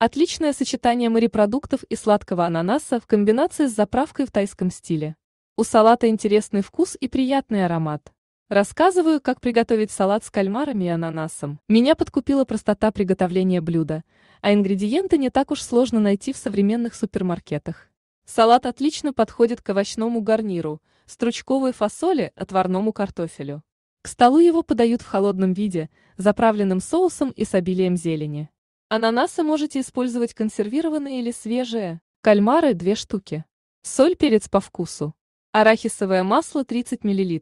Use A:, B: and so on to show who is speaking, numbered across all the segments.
A: Отличное сочетание морепродуктов и сладкого ананаса в комбинации с заправкой в тайском стиле. У салата интересный вкус и приятный аромат. Рассказываю, как приготовить салат с кальмарами и ананасом. Меня подкупила простота приготовления блюда, а ингредиенты не так уж сложно найти в современных супермаркетах. Салат отлично подходит к овощному гарниру, стручковой фасоли, отварному картофелю. К столу его подают в холодном виде, заправленным соусом и с обилием зелени. Ананасы можете использовать консервированные или свежие, кальмары – 2 штуки. Соль, перец по вкусу. Арахисовое масло 30 мл.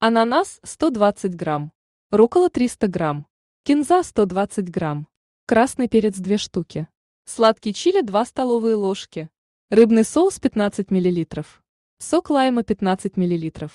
A: Ананас 120 грамм. Рукола 300 грамм. Кинза 120 грамм. Красный перец 2 штуки. Сладкий чили 2 столовые ложки. Рыбный соус 15 мл. Сок лайма 15 мл.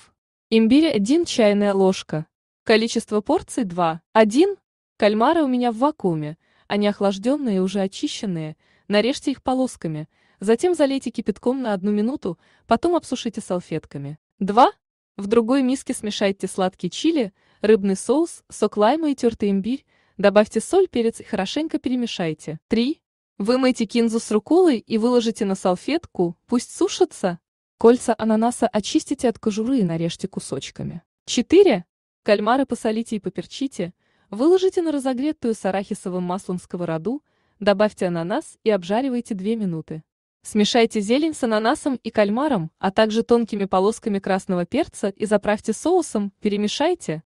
A: Имбирь 1 чайная ложка. Количество порций 2. 1. Кальмары у меня в вакууме – они охлажденные и уже очищенные, нарежьте их полосками, затем залейте кипятком на одну минуту, потом обсушите салфетками. 2. В другой миске смешайте сладкий чили, рыбный соус, сок лайма и тертый имбирь, добавьте соль, перец и хорошенько перемешайте. 3. Вымойте кинзу с руколой и выложите на салфетку, пусть сушатся. Кольца ананаса очистите от кожуры и нарежьте кусочками. 4. Кальмары посолите и поперчите, Выложите на разогретую с арахисовым маслом сковороду, добавьте ананас и обжаривайте 2 минуты. Смешайте зелень с ананасом и кальмаром, а также тонкими полосками красного перца и заправьте соусом, перемешайте,